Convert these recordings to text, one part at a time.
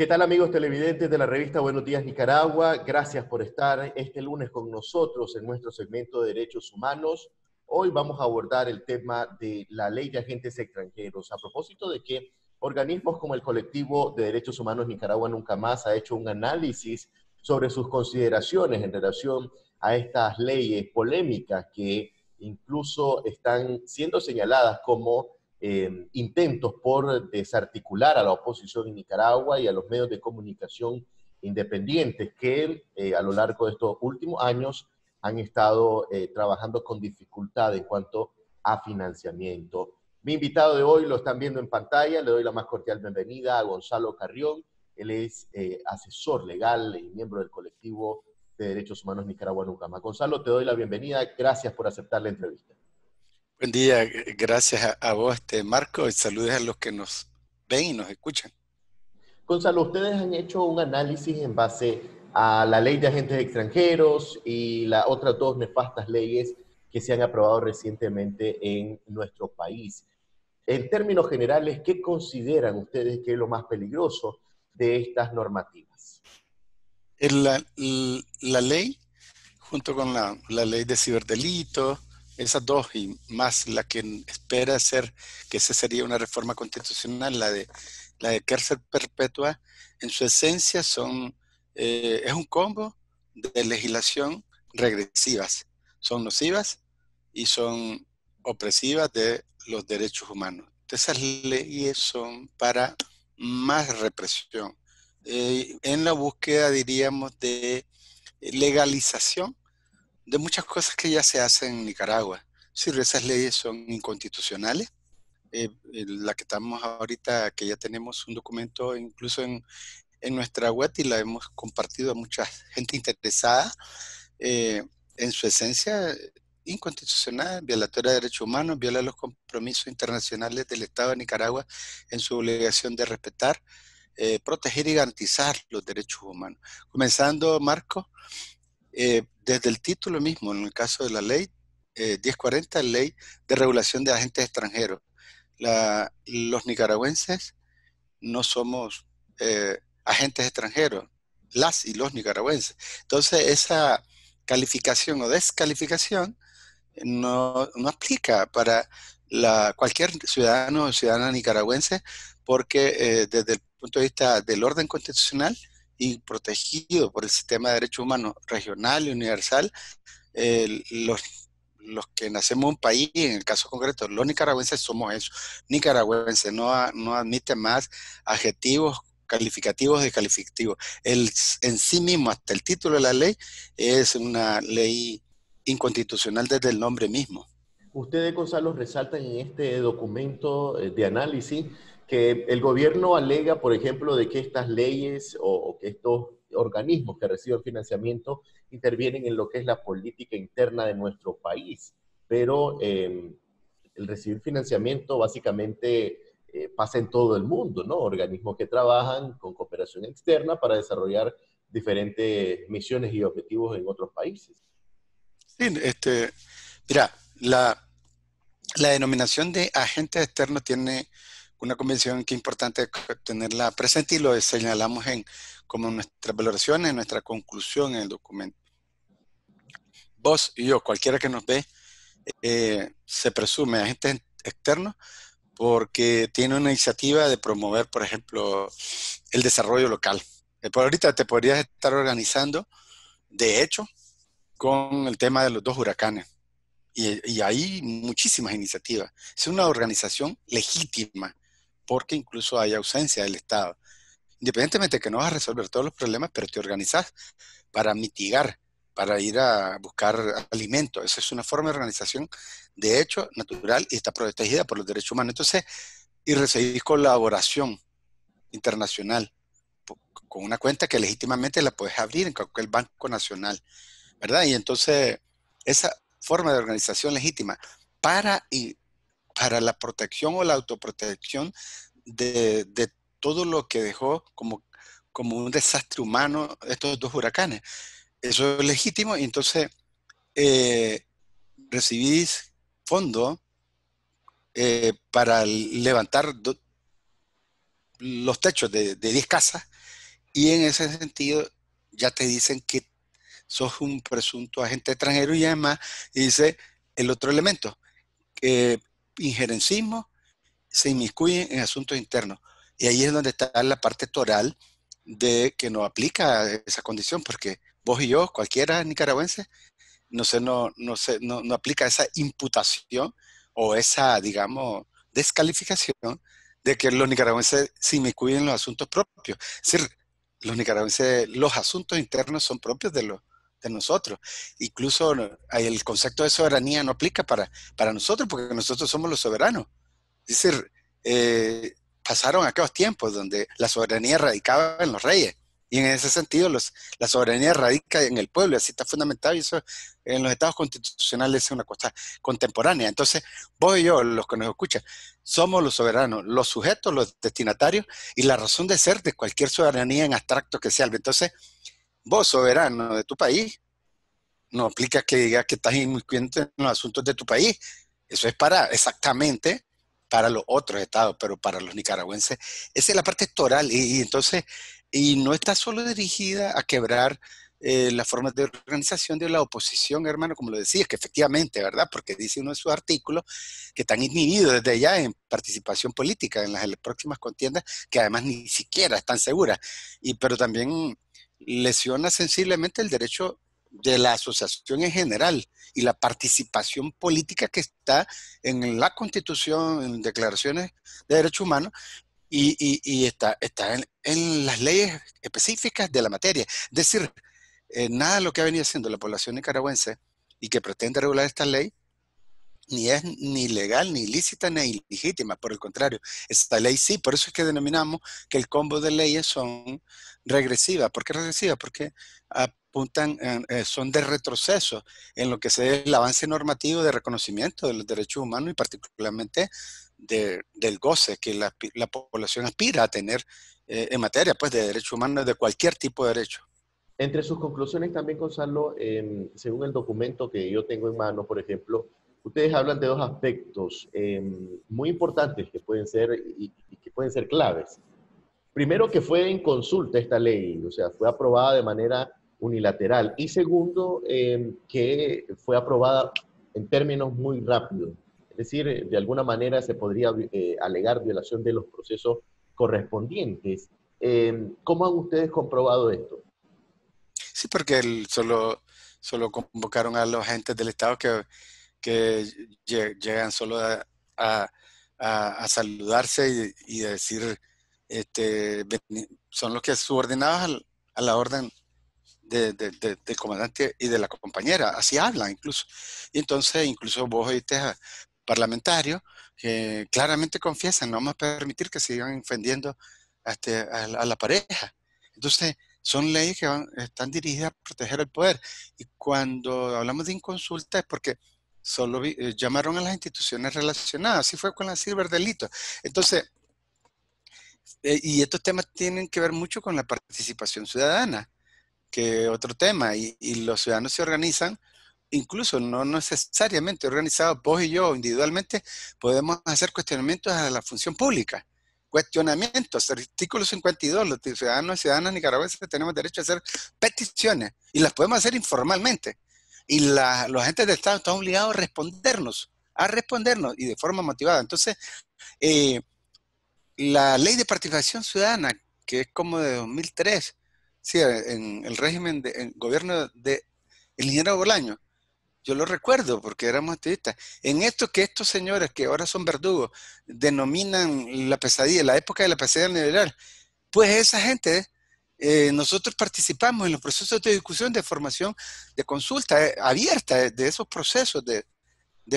¿Qué tal amigos televidentes de la revista Buenos Días Nicaragua? Gracias por estar este lunes con nosotros en nuestro segmento de Derechos Humanos. Hoy vamos a abordar el tema de la ley de agentes extranjeros, a propósito de que organismos como el colectivo de derechos humanos Nicaragua Nunca Más ha hecho un análisis sobre sus consideraciones en relación a estas leyes polémicas que incluso están siendo señaladas como Em, intentos por desarticular a la oposición en Nicaragua y a los medios de comunicación independientes que eh, a lo largo de estos últimos años han estado eh, trabajando con dificultad en cuanto a financiamiento. Mi invitado de hoy lo están viendo en pantalla, le doy la más cordial bienvenida a Gonzalo Carrión, él es eh, asesor legal y miembro del colectivo de Derechos Humanos Nicaragua Nucama. Gonzalo, te doy la bienvenida, gracias por aceptar la entrevista. Buen día, gracias a, vos, este, Marco, y saludos a los que nos ven y nos escuchan. Gonzalo, ustedes han hecho un análisis en base a la ley de agentes extranjeros y las otras dos nefastas leyes que se han aprobado recientemente en nuestro país. En términos generales, ¿qué consideran ustedes que es lo más peligroso de estas normativas? La, la ley, junto con la, la ley de ciberdelitos, esas dos y más la que espera ser, que esa sería una reforma constitucional, la de, la de cárcel perpetua, en su esencia son, eh, es un combo de legislación regresivas. Son nocivas y son opresivas de los derechos humanos. Esas leyes son para más represión. Eh, en la búsqueda, diríamos, de legalización de muchas cosas que ya se hacen en Nicaragua. Si esas leyes son inconstitucionales. Eh, eh, la que estamos ahorita, que ya tenemos un documento incluso en, nuestra web y la hemos compartido a mucha gente interesada, eh, en su esencia inconstitucional, violatoria de derechos humanos, viola los compromisos internacionales del Estado de Nicaragua en su obligación de respetar, proteger y garantizar los derechos humanos. Comenzando, Marco, eh, desde el título mismo, en el caso de la ley eh, 1040, ley de regulación de agentes extranjeros. los nicaragüenses no somos eh, agentes extranjeros, las y los nicaragüenses. Entonces, esa calificación o descalificación no, no aplica para la, cualquier ciudadano o ciudadana nicaragüense porque eh, desde el punto de vista del orden constitucional, y protegido por el sistema de derechos humanos regional y universal, los, los, que nacemos en un país, en el caso concreto, los nicaragüenses somos eso, nicaragüenses, no, no admite más adjetivos calificativos descalificativos. El, en sí mismo, hasta el título de la ley, es una ley inconstitucional desde el nombre mismo. Ustedes, Gonzalo, resaltan en este documento eh, de análisis que el gobierno alega, por ejemplo, de que estas leyes o, estos organismos que reciben financiamiento intervienen en lo que es la política interna de nuestro país, pero em, el recibir financiamiento básicamente eh, pasa en todo el mundo, ¿no? Organismos que trabajan con cooperación externa para desarrollar diferentes misiones y objetivos en otros países. Sí, este, mira, la, denominación de agente externo tiene una convención que es importante tenerla presente y lo señalamos en como nuestras valoraciones, nuestra conclusión en el documento. Vos y yo, cualquiera que nos ve, eh, se presume gente externo porque tiene una iniciativa de promover, por ejemplo, el desarrollo local. Eh, por ahorita te podrías estar organizando, de hecho, con el tema de los dos huracanes. y, hay muchísimas iniciativas. Es una organización legítima porque incluso hay ausencia del Estado. Independientemente de que no vas a resolver todos los problemas, pero te organizas para mitigar, para ir a buscar alimento. Esa es una forma de organización, de hecho, natural y está protegida por los derechos humanos. Entonces, y recibís colaboración internacional con una cuenta que legítimamente la puedes abrir en cualquier banco nacional, ¿verdad? Y entonces, esa forma de organización legítima para para la protección o la autoprotección de, todo lo que dejó como, como un desastre humano estos dos huracanes. Eso es legítimo y entonces eh, recibís fondo eh, para levantar los techos de, de 10 casas y en ese sentido ya te dicen que sos un presunto agente extranjero y además dice el otro elemento, que injerencismo se inmiscuyen en asuntos internos. Y ahí es donde está la parte toral de que no aplica esa condición, porque vos y yo, cualquiera nicaragüense, no se, no, no, no aplica esa imputación o esa, digamos, descalificación de que los nicaragüenses se inmiscuyen en los asuntos propios. Es decir, los nicaragüenses, los asuntos internos son propios de los de nosotros. Incluso eh, el concepto de soberanía no aplica para, para nosotros porque nosotros somos los soberanos. Es decir, eh, pasaron aquellos tiempos donde la soberanía radicaba en los reyes. Y en ese sentido, la soberanía radica en el pueblo, así está fundamental, y eso en los estados constitucionales es una cosa contemporánea. Entonces, vos y yo, los que nos escuchan, somos los soberanos, los sujetos, los destinatarios, y la razón de ser de cualquier soberanía en abstracto que sea. Entonces, vos soberano de tu país, no aplica que digas que estás inmiscuyente en los asuntos de tu país. Eso es para, exactamente, para los otros estados, pero para los nicaragüenses. Esa es la parte estoral y, entonces, y no está solo dirigida a quebrar eh, las formas de organización de la oposición, hermano, como lo decías, que efectivamente, ¿verdad? Porque dice uno de sus artículos que están inhibidos desde ya en participación política en las próximas contiendas, que además ni siquiera están seguras. Y, pero también lesiona sensiblemente el derecho de la asociación en general y la participación política que está en la constitución, en declaraciones de derechos humanos y, y, está, está en, las leyes específicas de la materia. Es decir, eh, nada de lo que ha venido haciendo la población nicaragüense y que pretende regular esta ley ni es ni legal, ni ilícita, ni ilegítima. Por el contrario, esta ley sí. Por eso es que denominamos que el combo de leyes son regresivas. ¿Por qué regresivas? Porque apuntan, eh, eh, son de retroceso en lo que se el avance normativo de reconocimiento de los derechos humanos y particularmente del goce que la, población aspira a tener eh, en materia pues, de derechos humanos, de cualquier tipo de derecho. Entre sus conclusiones también, Gonzalo, em, según el documento que yo tengo en mano, por ejemplo, ustedes hablan de dos aspectos em, muy importantes que pueden ser y, que pueden ser claves. Primero, que fue en consulta esta ley, o sea, fue aprobada de manera unilateral. Y segundo, em, que fue aprobada en términos muy rápidos. Es decir, de alguna manera se podría eh, alegar violación de los procesos correspondientes. Em, ¿Cómo han ustedes comprobado esto? Sí, porque solo, solo convocaron a los agentes del Estado que que llegan solo a, saludarse y, y, decir, este, son los que subordinados a la orden de, del comandante y de la compañera, así hablan incluso. Y entonces incluso vos oíste a parlamentarios que claramente confiesan, no vamos a permitir que sigan ofendiendo a, este, la, pareja. Entonces, son leyes que están dirigidas a proteger el poder. Y cuando hablamos de inconsulta es porque Solo eh, llamaron a las instituciones relacionadas. Así fue con la ciberdelito. Entonces, eh, y estos temas tienen que ver mucho con la participación ciudadana, que otro tema. Y, y los ciudadanos se organizan, incluso no necesariamente organizados, vos y yo individualmente, podemos hacer cuestionamientos a la función pública cuestionamientos. Artículo 52, los ciudadanos y ciudadanas nicaragüenses tenemos derecho a hacer peticiones y las podemos hacer informalmente y los agentes de Estado están obligados a respondernos, a respondernos y de forma motivada. Entonces, eh, la ley de participación ciudadana, que es como de 2003, sí, en el régimen del gobierno de el ingeniero Bolaño, yo lo recuerdo porque éramos activistas. En esto que estos señores que ahora son verdugos denominan la pesadilla, la época de la pesadilla neoliberal, pues esa gente eh, nosotros participamos en los procesos de discusión, de formación, de consulta eh, abierta eh, de esos procesos de,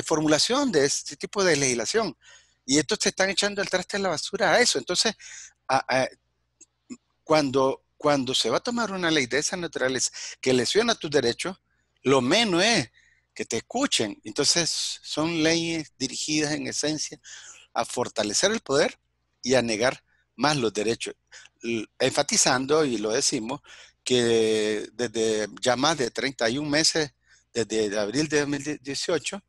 formulación de este tipo de legislación. Y estos te están echando el traste en la basura a eso. Entonces, cuando, cuando se va a tomar una ley de esas naturales que lesiona tus derechos, lo menos es que te escuchen. Entonces, son leyes dirigidas en esencia a fortalecer el poder y a negar más los derechos enfatizando, y lo decimos, que desde ya más de 31 meses, desde abril de 2018,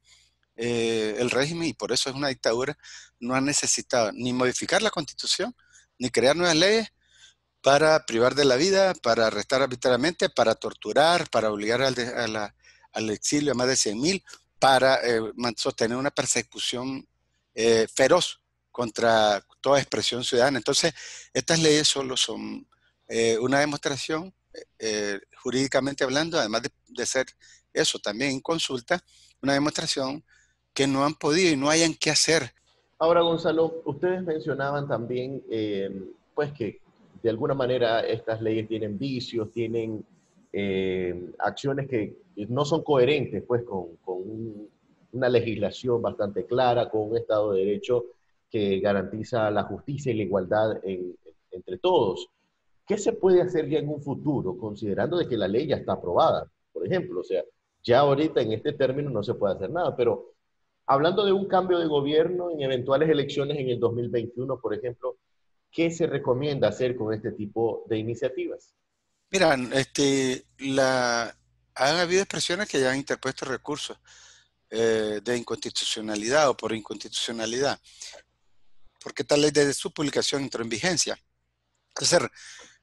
eh, el régimen, y por eso es una dictadura, no ha necesitado ni modificar la constitución, ni crear nuevas leyes para privar de la vida, para arrestar arbitrariamente, para torturar, para obligar al, al exilio a más de 100.000, para eh, sostener una persecución eh, feroz contra toda expresión ciudadana. Entonces, estas leyes solo son eh, una demostración, eh, eh, jurídicamente hablando, además de, ser eso también en consulta, una demostración que no han podido y no hayan qué hacer. Ahora, Gonzalo, ustedes mencionaban también, pues que de alguna manera estas leyes tienen vicios, tienen acciones que no son coherentes, pues, con, una legislación bastante clara, con un Estado de Derecho que garantiza la justicia y la igualdad entre todos. ¿Qué se puede hacer ya en un futuro, considerando de que la ley ya está aprobada, por ejemplo? O sea, ya ahorita en este término no se puede hacer nada, pero hablando de un cambio de gobierno en eventuales elecciones en el 2021, por ejemplo, ¿qué se recomienda hacer con este tipo de iniciativas? Miran, este, han habido expresiones que ya han interpuesto recursos eh, de inconstitucionalidad o por inconstitucionalidad porque tal ley desde su publicación entró en vigencia. Entonces,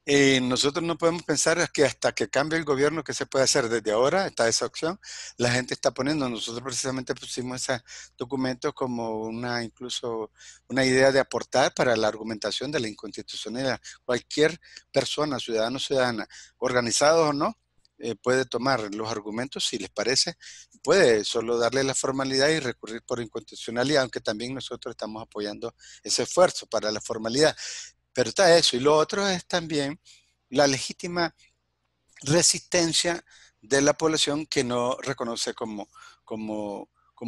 eh, nosotros no podemos pensar que hasta que cambie el gobierno, que se puede hacer desde ahora, está esa opción, la gente está poniendo, nosotros precisamente pusimos ese documento como una, incluso una idea de aportar para la argumentación de la inconstitucionalidad. Cualquier persona, ciudadano, ciudadana, organizados o no, eh, puede tomar los argumentos, si les parece, puede solo darle la formalidad y recurrir por inconstitucionalidad, aunque también nosotros estamos apoyando ese esfuerzo para la formalidad. Pero está eso. Y lo otro es también la legítima resistencia de la población que no reconoce como, como,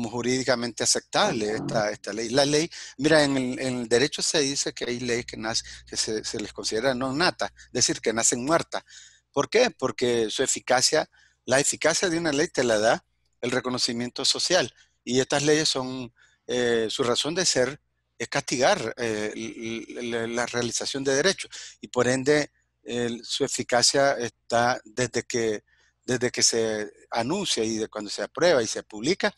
jurídicamente aceptable esta, esta ley. La ley, mira, en el, derecho se dice que hay leyes que, nace, que se, se, les considera no nata es decir, que nacen muertas. ¿Por qué? Porque su eficacia, la eficacia de una ley te la da el reconocimiento social. Y estas leyes son, eh, su razón de ser es castigar eh, la, realización de derechos. Y por ende, su eficacia está desde que, desde que se anuncia y de cuando se aprueba y se publica,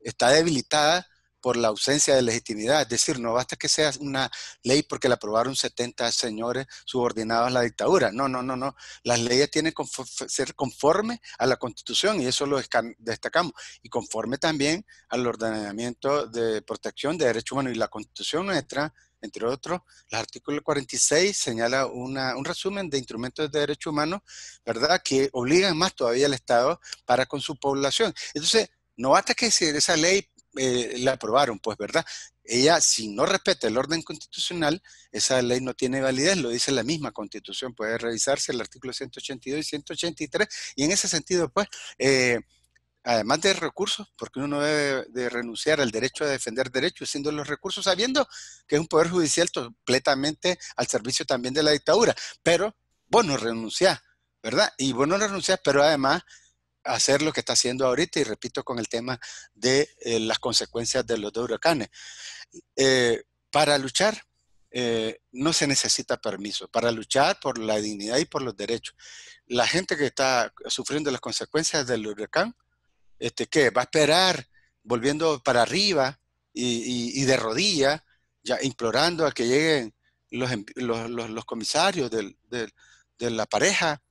está debilitada por la ausencia de legitimidad. Es decir, no basta que sea una ley porque la aprobaron 70 señores subordinados a la dictadura. No, no, no, no. Las leyes tienen que ser conformes a la Constitución y eso lo destacamos. Y conforme también al ordenamiento de protección de derechos humanos y la Constitución nuestra entre otros, el artículo 46 señala una, un resumen de instrumentos de derechos humanos, ¿verdad?, que obligan más todavía al Estado para con su población. Entonces, no basta que esa ley eh, la aprobaron, pues, ¿verdad? Ella, si no respeta el orden constitucional, esa ley no tiene validez, lo dice la misma constitución, puede revisarse el artículo 182 y 183, y en ese sentido, pues, eh, además de recursos, porque uno debe de renunciar al derecho a defender derechos, siendo los recursos, sabiendo que es un poder judicial completamente al servicio también de la dictadura, pero vos no renunciás, ¿verdad? Y vos no renunciás, pero además hacer lo que está haciendo ahorita, y repito con el tema de eh, las consecuencias de los dos huracanes. Eh, para luchar eh, no se necesita permiso, para luchar por la dignidad y por los derechos. La gente que está sufriendo las consecuencias del huracán, este, ¿qué? Va a esperar volviendo para arriba y, de rodillas, ya implorando a que lleguen los, em, los, comisarios de la pareja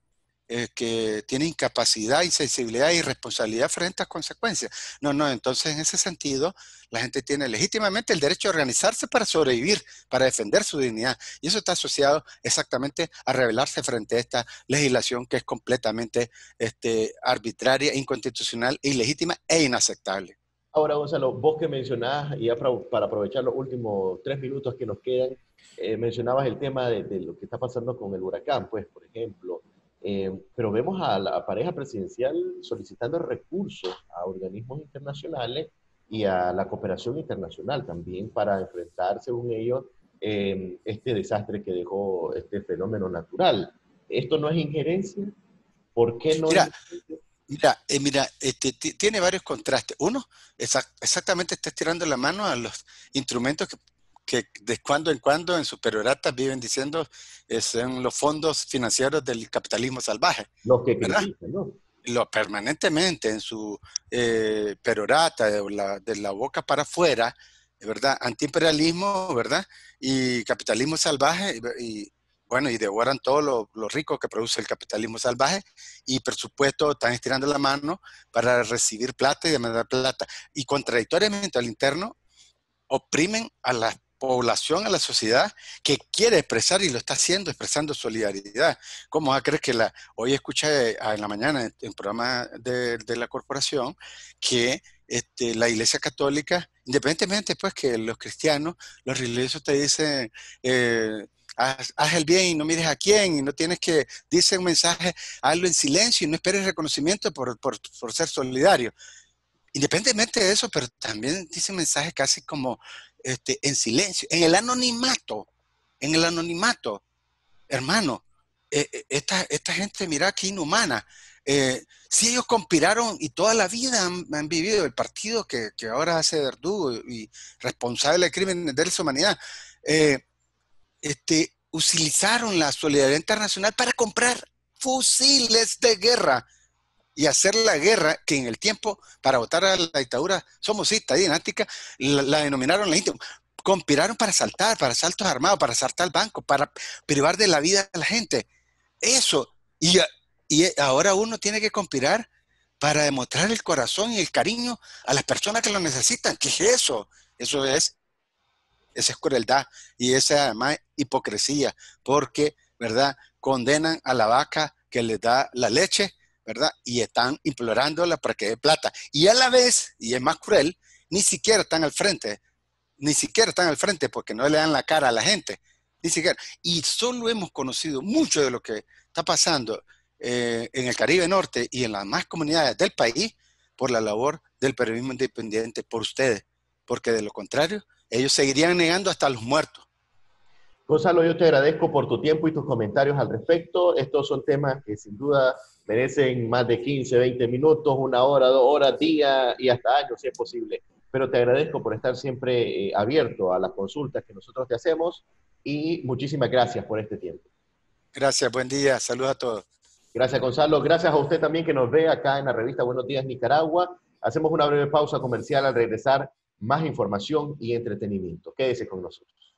eh, que tiene incapacidad, insensibilidad y responsabilidad frente a las consecuencias. No, no, entonces en ese sentido la gente tiene legítimamente el derecho a organizarse para sobrevivir, para defender su dignidad. Y eso está asociado exactamente a rebelarse frente a esta legislación que es completamente este, arbitraria, inconstitucional, ilegítima e inaceptable. Ahora, Gonzalo, vos que mencionabas, y para aprovechar los últimos tres minutos que nos quedan, eh, mencionabas el tema de lo que está pasando con el huracán, pues, por ejemplo eh, pero vemos a la pareja presidencial solicitando recursos a organismos internacionales y a la cooperación internacional también para enfrentar, según ellos, em, este desastre que dejó este fenómeno natural. ¿Esto no es injerencia? ¿Por qué no? Mira, es mira, eh, mira este, tiene varios contrastes. Uno, exactamente está estirando la mano a los instrumentos que, que de cuando en cuando en su perorata viven diciendo eh, son los fondos financieros del capitalismo salvaje. Lo que critican, ¿no? permanentemente en su eh, perorata, de la, boca para afuera, ¿verdad? Antiimperialismo, ¿verdad? Y capitalismo salvaje, y, bueno, y devoran todos los ricos que produce el capitalismo salvaje y por supuesto están estirando la mano para recibir plata y demandar plata. Y contradictoriamente al interno oprimen a las población, a la sociedad que quiere expresar y lo está haciendo, expresando solidaridad. ¿Cómo va a creer que la... Hoy escuché ah, en la mañana en el programa de, la corporación que este, la Iglesia Católica, independientemente pues que los cristianos, los religiosos te dicen... Eh, Haz, el bien y no mires a quién, y no tienes que, dice un mensaje, hazlo en silencio y no esperes reconocimiento por, por, ser solidario. Independientemente de eso, pero también dice mensaje casi como este, en silencio, en el anonimato, en el anonimato. Hermano, eh, eh, esta, gente, mira, que inhumana. Eh, si ellos conspiraron y toda la vida han, vivido el partido que, ahora hace verdugo y responsable de crímenes de la humanidad, este, utilizaron la solidaridad internacional para comprar fusiles de guerra y hacer la guerra que en el tiempo para votar a la dictadura somocista dinática la, la denominaron la íntima Conspiraron para saltar para saltos armados, para asaltar bancos, para privar de la vida a la gente. Eso. Y, ahora uno tiene que conspirar para demostrar el corazón y el cariño a las personas que lo necesitan. ¿Qué es eso? Eso es, esa es crueldad y esa además hipocresía, porque, ¿verdad? Condenan a la vaca que les da la leche ¿verdad? Y están implorándola para que dé plata. Y a la vez, y es más cruel, ni siquiera están al frente, ni siquiera están al frente porque no le dan la cara a la gente, ni siquiera. Y solo hemos conocido mucho de lo que está pasando eh, en el Caribe Norte y en las más comunidades del país por la labor del periodismo independiente, por ustedes, porque de lo contrario, ellos seguirían negando hasta los muertos. Gonzalo, yo te agradezco por tu tiempo y tus comentarios al respecto. Estos son temas que sin duda merecen más de 15, 20 minutos, una hora, dos horas, día y hasta años, si es posible. Pero te agradezco por estar siempre eh, abierto a las consultas que nosotros te hacemos y muchísimas gracias por este tiempo. Gracias, buen día, saludos a todos. Gracias Gonzalo, gracias a usted también que nos ve acá en la revista Buenos Días Nicaragua. Hacemos una breve pausa comercial al regresar, más información y entretenimiento. Quédese con nosotros.